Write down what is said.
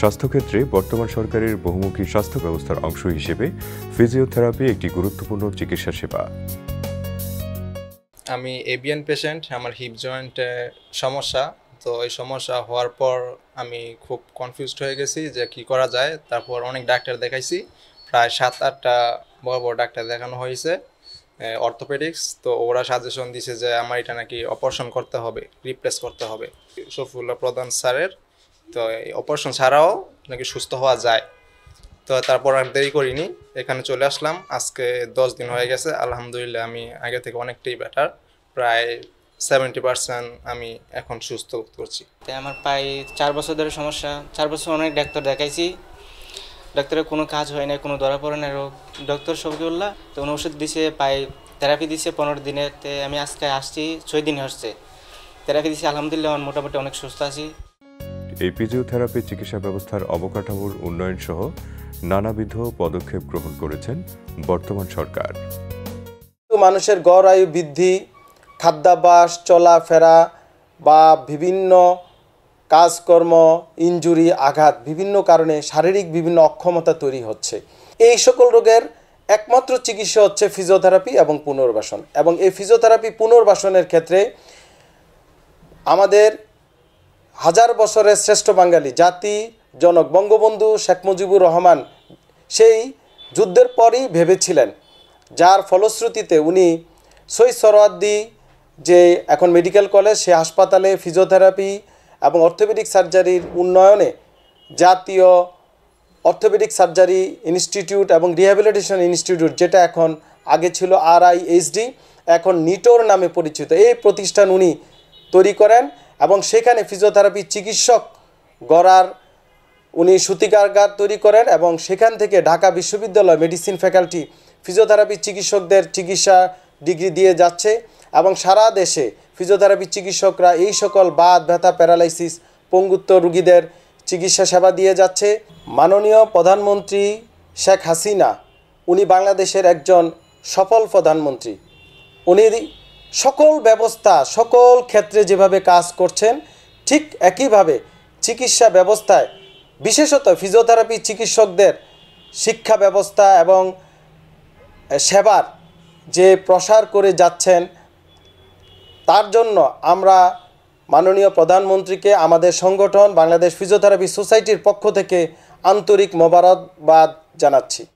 স্বাস্থ্যক্ষেত্রে বর্তমান সরকারের বহুমুখী স্বাস্থ্য ব্যবস্থার অংশ হিসেবে ফিজিওথেরাপি একটি গুরুত্বপূর্ণ চিকিৎসা সেবা আমি এবিএন পেশেন্ট আমার হিপ জয়েন্টে সমস্যা তো এই সমস্যা হওয়ার পর আমি খুব কনফিউজড হয়ে গেছি যে কি করা যায় তারপর অনেক ডাক্তার দেখাইছি প্রায় সাত আটটা বড় বড় ডাক্তার দেখানো হয়েছে অর্থোপেডিক্স তো ওরা সাজেশন দিছে যে আমার এটা নাকি অপারেশন করতে হবে রিপ্লেস করতে হবে সফুল্লা প্রধান স্যারের তো এই অপারেশন ছাড়াও নাকি সুস্থ হওয়া যায় তো তারপর আমি দেরি করিনি এখানে চলে আসলাম আজকে দশ দিন হয়ে গেছে আলহামদুলিল্লাহ আমি আগে থেকে অনেকটাই বেটার প্রায় সেভেন্টি পার্সেন্ট আমি এখন সুস্থ করছি তাই আমার প্রায় চার বছর ধরে সমস্যা চার বছর অনেক ডাক্তার দেখাইছি ডাক্তারের কোনো কাজ হয় না কোনো ধরা পড়ে না রোগ ডক্টর উল্লাহ তো উনি ওষুধ দিছে পায়ে থেরাপি দিছে পনেরো দিনেতে আমি আজকে আসছি ছয় দিন হচ্ছে থেরাপি দিছে আলহামদুলিল্লাহ মোটামুটি অনেক সুস্থ আছি এই ফিজিওথেরাপি চিকিৎসা ব্যবস্থার অবকাঠামোর উন্নয়ন সহ নানাবিধ পদক্ষেপ গ্রহণ করেছেন বর্তমান সরকার মানুষের গড় আয়ু বৃদ্ধি খাদ্যাভ্যাস চলাফেরা বা বিভিন্ন কাজকর্ম ইঞ্জুরি আঘাত বিভিন্ন কারণে শারীরিক বিভিন্ন অক্ষমতা তৈরি হচ্ছে এই সকল রোগের একমাত্র চিকিৎসা হচ্ছে ফিজিওথেরাপি এবং পুনর্বাসন এবং এই ফিজিওথেরাপি পুনর্বাসনের ক্ষেত্রে আমাদের হাজার বছরের শ্রেষ্ঠ বাঙালি জাতি জনক বঙ্গবন্ধু শেখ মুজিবুর রহমান সেই যুদ্ধের পরই ভেবেছিলেন যার ফলশ্রুতিতে উনি সৈ সরোয়াদ্দি যে এখন মেডিকেল কলেজ সে হাসপাতালে ফিজিওথেরাপি এবং অর্থোপেডিক সার্জারির উন্নয়নে জাতীয় অর্থোপেডিক সার্জারি ইনস্টিটিউট এবং রিহ্যাবিলিটেশন ইনস্টিটিউট যেটা এখন আগে ছিল আর এখন নিটোর নামে পরিচিত এই প্রতিষ্ঠান উনি তৈরি করেন এবং সেখানে ফিজিওথেরাপি চিকিৎসক গড়ার উনি সুতিকাগার তৈরি করেন এবং সেখান থেকে ঢাকা বিশ্ববিদ্যালয় মেডিসিন ফ্যাকাল্টি ফিজিওথেরাপি চিকিৎসকদের চিকিৎসা ডিগ্রি দিয়ে যাচ্ছে এবং সারা দেশে ফিজিওথেরাপি চিকিৎসকরা এই সকল বাদ ব্যথা প্যারালাইসিস পঙ্গুত্ব রুগীদের চিকিৎসা সেবা দিয়ে যাচ্ছে মাননীয় প্রধানমন্ত্রী শেখ হাসিনা উনি বাংলাদেশের একজন সফল প্রধানমন্ত্রী উনি সকল ব্যবস্থা সকল ক্ষেত্রে যেভাবে কাজ করছেন ঠিক একইভাবে চিকিৎসা ব্যবস্থায় বিশেষত ফিজিওথেরাপি চিকিৎসকদের শিক্ষা ব্যবস্থা এবং সেবার যে প্রসার করে যাচ্ছেন তার জন্য আমরা মাননীয় প্রধানমন্ত্রীকে আমাদের সংগঠন বাংলাদেশ ফিজিওথেরাপি সোসাইটির পক্ষ থেকে আন্তরিক মোবারকবাদ জানাচ্ছি